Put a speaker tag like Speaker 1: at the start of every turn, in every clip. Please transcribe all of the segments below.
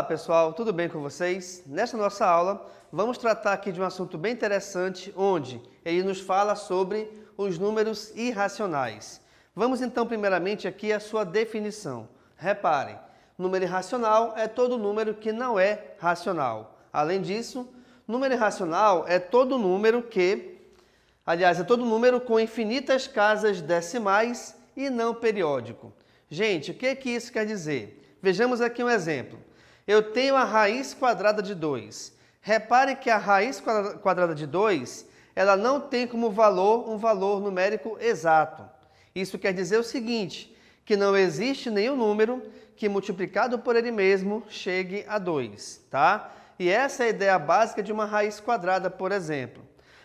Speaker 1: Olá pessoal, tudo bem com vocês? Nesta nossa aula vamos tratar aqui de um assunto bem interessante onde ele nos fala sobre os números irracionais. Vamos então primeiramente aqui a sua definição. Reparem, número irracional é todo número que não é racional. Além disso, número irracional é todo número que, aliás, é todo número com infinitas casas decimais e não periódico. Gente, o que, que isso quer dizer? Vejamos aqui um exemplo. Eu tenho a raiz quadrada de 2. Repare que a raiz quadrada de 2, ela não tem como valor um valor numérico exato. Isso quer dizer o seguinte, que não existe nenhum número que multiplicado por ele mesmo chegue a 2, tá? E essa é a ideia básica de uma raiz quadrada, por exemplo.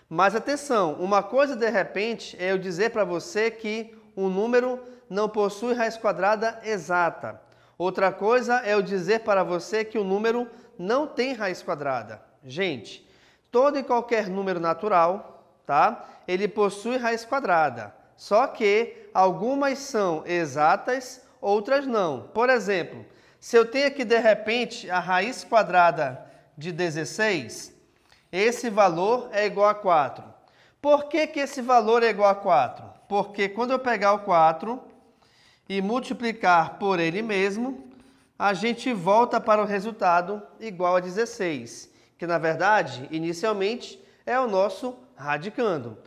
Speaker 1: Mas atenção, uma coisa de repente é eu dizer para você que um número não possui raiz quadrada exata. Outra coisa é eu dizer para você que o número não tem raiz quadrada. Gente, todo e qualquer número natural, tá? Ele possui raiz quadrada, só que algumas são exatas, outras não. Por exemplo, se eu tenho aqui de repente a raiz quadrada de 16, esse valor é igual a 4. Por que, que esse valor é igual a 4? Porque quando eu pegar o 4 e multiplicar por ele mesmo, a gente volta para o resultado igual a 16, que na verdade, inicialmente, é o nosso radicando.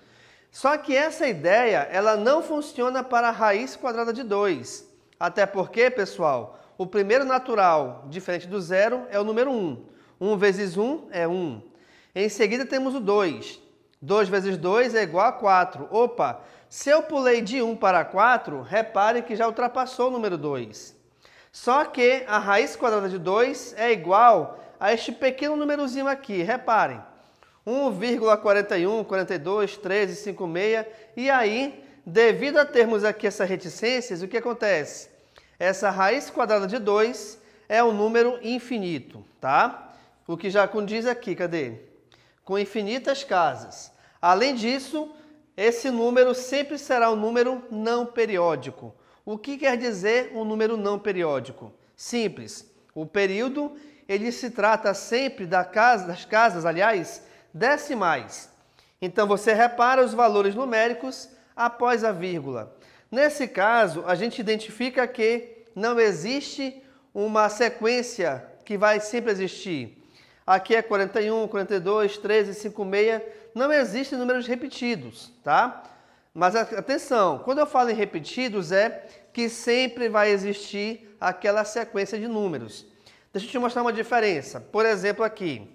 Speaker 1: Só que essa ideia, ela não funciona para a raiz quadrada de 2. Até porque, pessoal, o primeiro natural diferente do zero é o número 1. 1 vezes 1 é 1. Em seguida temos o 2. 2 vezes 2 é igual a 4. Opa, se eu pulei de 1 para 4, repare que já ultrapassou o número 2. Só que a raiz quadrada de 2 é igual a este pequeno númerozinho aqui, reparem. 1,41, 42, 13, 56. E aí, devido a termos aqui essas reticências, o que acontece? Essa raiz quadrada de 2 é um número infinito, tá? O que já condiz aqui, cadê? Com infinitas casas. Além disso, esse número sempre será um número não periódico. O que quer dizer um número não periódico? Simples. O período, ele se trata sempre da casa, das casas, aliás, decimais. Então você repara os valores numéricos após a vírgula. Nesse caso, a gente identifica que não existe uma sequência que vai sempre existir. Aqui é 41, 42, 13, 56, não existem números repetidos, tá? Mas atenção, quando eu falo em repetidos é que sempre vai existir aquela sequência de números. Deixa eu te mostrar uma diferença. Por exemplo, aqui,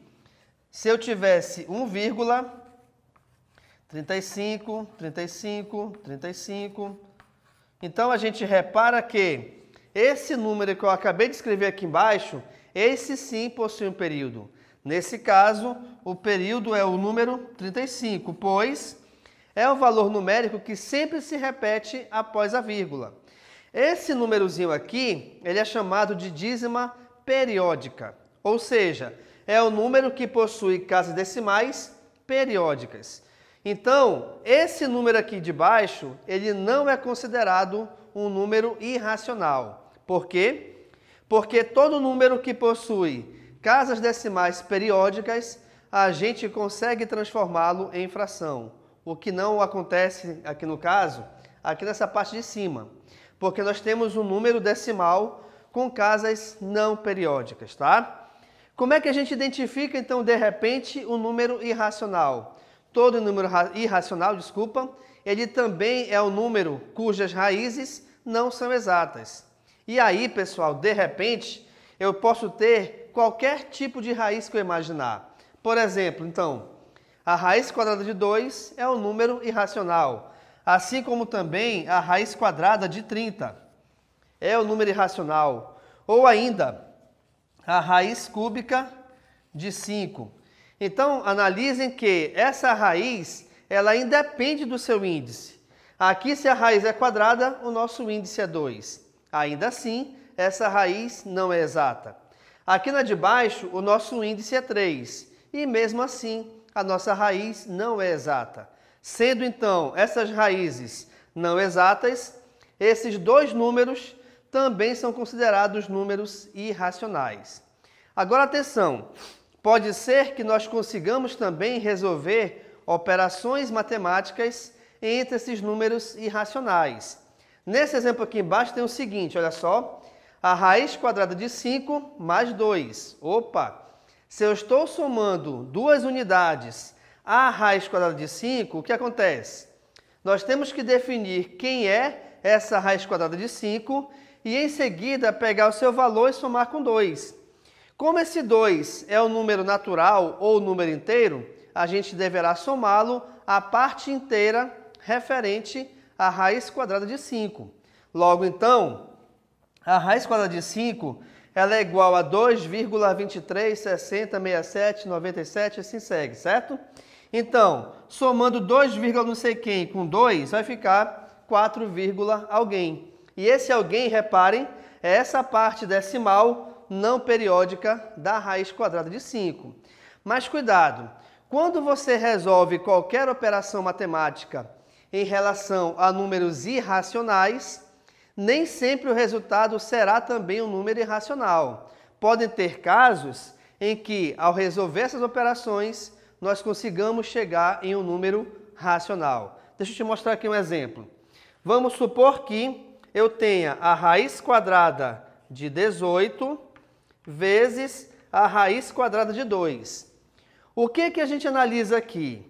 Speaker 1: se eu tivesse 1, 35, 35, 35. Então a gente repara que esse número que eu acabei de escrever aqui embaixo, esse sim possui um período. Nesse caso, o período é o número 35, pois é o valor numérico que sempre se repete após a vírgula. Esse númerozinho aqui, ele é chamado de dízima periódica, ou seja, é o número que possui casas decimais periódicas. Então, esse número aqui de baixo, ele não é considerado um número irracional. Por quê? Porque todo número que possui casas decimais periódicas, a gente consegue transformá-lo em fração, o que não acontece aqui no caso, aqui nessa parte de cima, porque nós temos um número decimal com casas não periódicas, tá? Como é que a gente identifica, então, de repente, o um número irracional? Todo número irracional, desculpa, ele também é um número cujas raízes não são exatas. E aí, pessoal, de repente, eu posso ter qualquer tipo de raiz que eu imaginar. Por exemplo, então, a raiz quadrada de 2 é um número irracional, assim como também a raiz quadrada de 30 é um número irracional. Ou ainda, a raiz cúbica de 5. Então, analisem que essa raiz, ela independe do seu índice. Aqui, se a raiz é quadrada, o nosso índice é 2. Ainda assim, essa raiz não é exata. Aqui na de baixo, o nosso índice é 3. E mesmo assim, a nossa raiz não é exata. Sendo então essas raízes não exatas, esses dois números também são considerados números irracionais. Agora atenção, pode ser que nós consigamos também resolver operações matemáticas entre esses números irracionais. Nesse exemplo aqui embaixo tem o seguinte, olha só, a raiz quadrada de 5 mais 2. Opa! Se eu estou somando duas unidades à raiz quadrada de 5, o que acontece? Nós temos que definir quem é essa raiz quadrada de 5 e em seguida pegar o seu valor e somar com 2. Como esse 2 é um número natural ou número inteiro, a gente deverá somá-lo à parte inteira referente à raiz quadrada de 5. Logo então, a raiz quadrada de 5 ela é igual a 2,23606797 e assim segue, certo? Então, somando 2, não sei quem com 2, vai ficar 4, alguém. E esse alguém, reparem, é essa parte decimal não periódica da raiz quadrada de 5. Mas cuidado, quando você resolve qualquer operação matemática em relação a números irracionais, nem sempre o resultado será também um número irracional. Podem ter casos em que, ao resolver essas operações, nós consigamos chegar em um número racional. Deixa eu te mostrar aqui um exemplo. Vamos supor que eu tenha a raiz quadrada de 18 vezes a raiz quadrada de 2. O que, que a gente analisa aqui?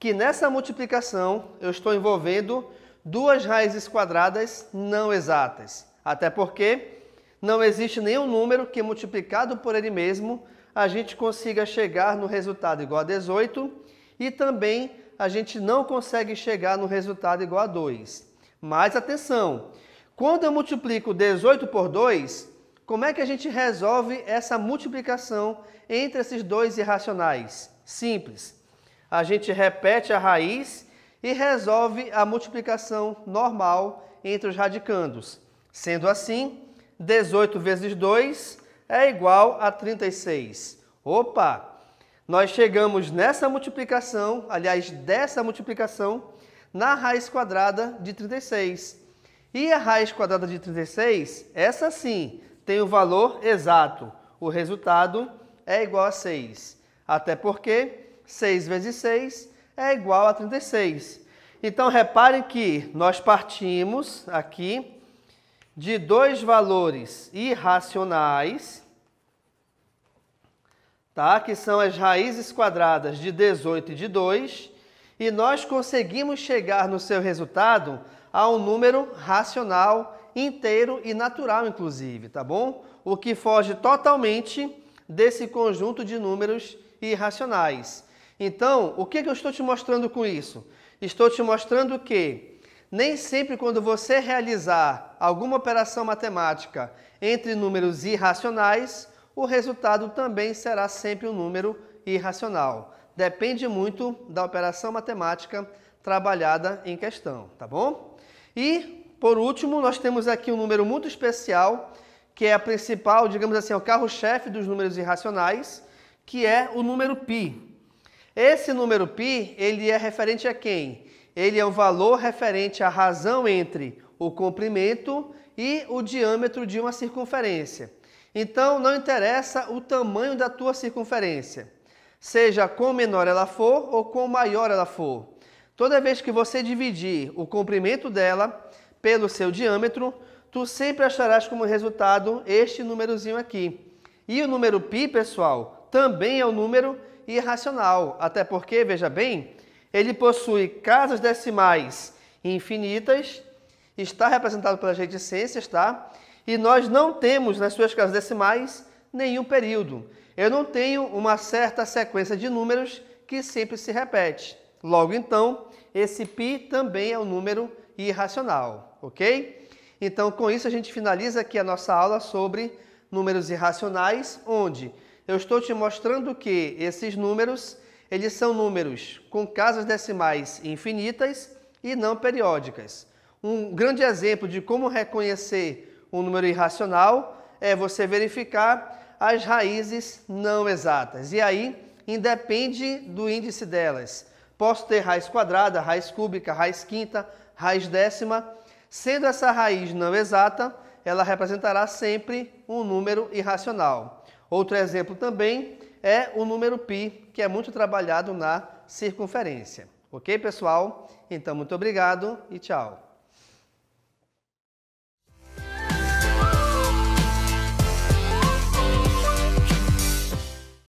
Speaker 1: Que nessa multiplicação eu estou envolvendo duas raízes quadradas não exatas. Até porque não existe nenhum número que multiplicado por ele mesmo a gente consiga chegar no resultado igual a 18 e também a gente não consegue chegar no resultado igual a 2. Mas atenção, quando eu multiplico 18 por 2, como é que a gente resolve essa multiplicação entre esses dois irracionais? Simples. A gente repete a raiz e resolve a multiplicação normal entre os radicandos. Sendo assim, 18 vezes 2 é igual a 36. Opa! Nós chegamos nessa multiplicação, aliás, dessa multiplicação, na raiz quadrada de 36. E a raiz quadrada de 36, essa sim, tem o valor exato. O resultado é igual a 6. Até porque 6 vezes 6 é igual a 36. Então, reparem que nós partimos aqui de dois valores irracionais, tá? que são as raízes quadradas de 18 e de 2, e nós conseguimos chegar no seu resultado a um número racional inteiro e natural, inclusive, tá bom? O que foge totalmente desse conjunto de números irracionais. Então, o é que, eu estou te mostrando com isso? Estou te mostrando que nem sempre quando você realizar alguma operação matemática entre números irracionais, o resultado também será sempre um número irracional. Depende muito da operação matemática trabalhada em questão, tá bom? E, por último, nós temos aqui um número muito especial, que é a principal, digamos assim, é o carro-chefe dos números irracionais, que é o número π. Esse número π, ele é referente a quem? Ele é o valor referente à razão entre o comprimento e o diâmetro de uma circunferência. Então, não interessa o tamanho da tua circunferência, seja quão menor ela for ou quão maior ela for. Toda vez que você dividir o comprimento dela pelo seu diâmetro, tu sempre acharás como resultado este númerozinho aqui. E o número π, pessoal, também é o número irracional. Até porque, veja bem, ele possui casas decimais infinitas, está representado pelas reticências, tá? E nós não temos nas suas casas decimais nenhum período. Eu não tenho uma certa sequência de números que sempre se repete. Logo então, esse π também é um número irracional, ok? Então, com isso, a gente finaliza aqui a nossa aula sobre números irracionais, onde eu estou te mostrando que esses números, eles são números com casas decimais infinitas e não periódicas. Um grande exemplo de como reconhecer um número irracional é você verificar as raízes não exatas. E aí, independe do índice delas. Posso ter raiz quadrada, raiz cúbica, raiz quinta, raiz décima. Sendo essa raiz não exata, ela representará sempre um número irracional. Outro exemplo também é o número π, que é muito trabalhado na circunferência. Ok, pessoal? Então, muito obrigado e tchau.